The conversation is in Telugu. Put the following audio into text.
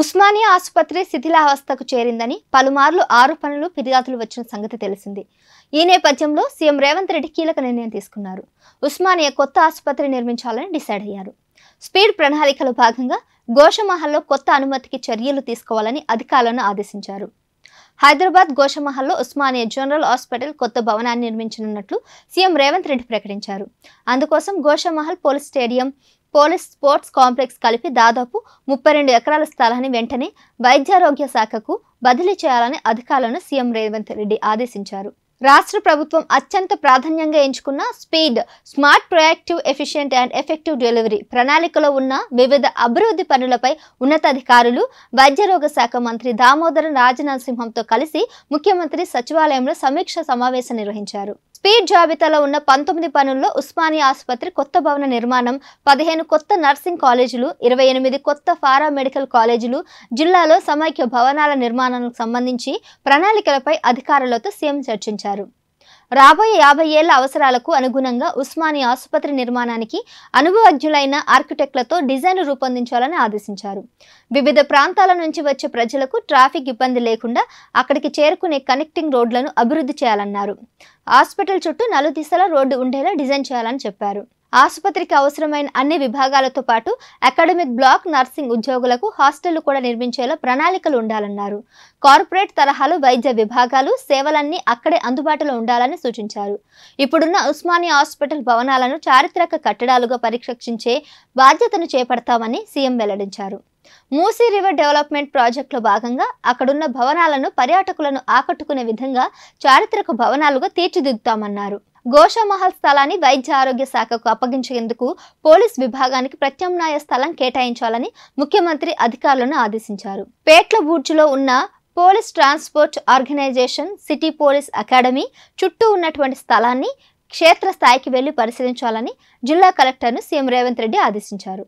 ఉస్మానియా ఆసుపత్రి శిథిలావస్థకు చేరిందని పలుమార్లు ఆరోపణలు ఫిర్యాదులు వచ్చిన సంగతి తెలిసింది ఈ నేపథ్యంలో సీఎం రేవంత్ రెడ్డి కీలక నిర్ణయం తీసుకున్నారు ఉస్మానియా కొత్త ఆసుపత్రి నిర్మించాలని డిసైడ్ అయ్యారు స్పీడ్ ప్రణాళికలో భాగంగా గోషమహల్లో కొత్త అనుమతికి చర్యలు తీసుకోవాలని అధికారులను ఆదేశించారు హైదరాబాద్ గోషమహల్లో ఉస్మానియా జనరల్ హాస్పిటల్ కొత్త భవనాన్ని నిర్మించనున్నట్లు సీఎం రేవంత్ రెడ్డి ప్రకటించారు అందుకోసం Goshamahal police stadium police sports complex కలిపి దాదాపు ముప్పై రెండు ఎకరాల స్థలాన్ని వెంటనే వైద్యారోగ్య శాఖకు బదిలీ చేయాలని అధికారులను సీఎం రేవంత్ రెడ్డి ఆదేశించారు రాష్ట్ర ప్రభుత్వం అత్యంత ప్రాధాన్యంగా ఎంచుకున్న speed smart proactive efficient and effective delivery ప్రణాళికలో ఉన్న వివిధ అభివృద్ధి పనులపై ఉన్నతాధికారులు వైద్యరోగ శాఖ మంత్రి దామోదరం రాజనరసింహంతో కలిసి ముఖ్యమంత్రి సచివాలయంలో సమీక్ష సమావేశం నిర్వహించారు స్పీడ్ జాబితాలో ఉన్న పంతొమ్మిది పనుల్లో ఉస్మానియా ఆసుపత్రి కొత్త భవన నిర్మాణం పదిహేను కొత్త నర్సింగ్ కాలేజీలు ఇరవై ఎనిమిది కొత్త ఫారా మెడికల్ కాలేజీలు జిల్లాలో సమైక్య భవనాల నిర్మాణానికి సంబంధించి ప్రణాళికలపై అధికారులతో సీఎం చర్చించారు రాబోయే యాభై ఏళ్ల అవసరాలకు అనుగుణంగా ఉస్మాని ఆసుపత్రి నిర్మాణానికి అనుభవజ్ఞులైన ఆర్కిటెక్ట్లతో డిజైన్ రూపొందించాలని ఆదేశించారు వివిధ ప్రాంతాల నుంచి వచ్చే ప్రజలకు ట్రాఫిక్ ఇబ్బంది లేకుండా అక్కడికి చేరుకునే కనెక్టింగ్ రోడ్లను అభివృద్ధి చేయాలన్నారు హాస్పిటల్ చుట్టూ నలుదిశల రోడ్డు ఉండేలా డిజైన్ చేయాలని చెప్పారు ఆసుపత్రికి అవసరమైన అన్ని విభాగాలతో పాటు అకాడమిక్ బ్లాక్ నర్సింగ్ ఉద్యోగులకు హాస్టళ్లు కూడా నిర్మించేలా ప్రణాళికలు ఉండాలన్నారు కార్పొరేట్ తరహాలో వైద్య విభాగాలు సేవలన్నీ అక్కడే అందుబాటులో ఉండాలని సూచించారు ఇప్పుడున్న ఉస్మానియా హాస్పిటల్ భవనాలను చారిత్రక కట్టడాలుగా పరిరక్షించే బాధ్యతను చేపడతామని సీఎం వెల్లడించారు మూసీ రివర్ డెవలప్మెంట్ ప్రాజెక్టులో భాగంగా అక్కడున్న భవనాలను పర్యాటకులను ఆకట్టుకునే విధంగా చారిత్రక భవనాలుగా తీర్చిదిద్దుతామన్నారు గోషామహల్ స్థలాన్ని వైద్య ఆరోగ్య శాఖకు అప్పగించేందుకు పోలీస్ విభాగానికి ప్రత్యామ్నాయ స్థలం కేటాయించాలని ముఖ్యమంత్రి అధికారులను ఆదేశించారు పేట్ల బూర్జులో ఉన్న police transport organization city police academy చుట్టూ ఉన్నటువంటి స్థలాన్ని క్షేత్రస్థాయికి వెళ్లి పరిశీలించాలని జిల్లా కలెక్టర్ను సీఎం రేవంత్ రెడ్డి ఆదేశించారు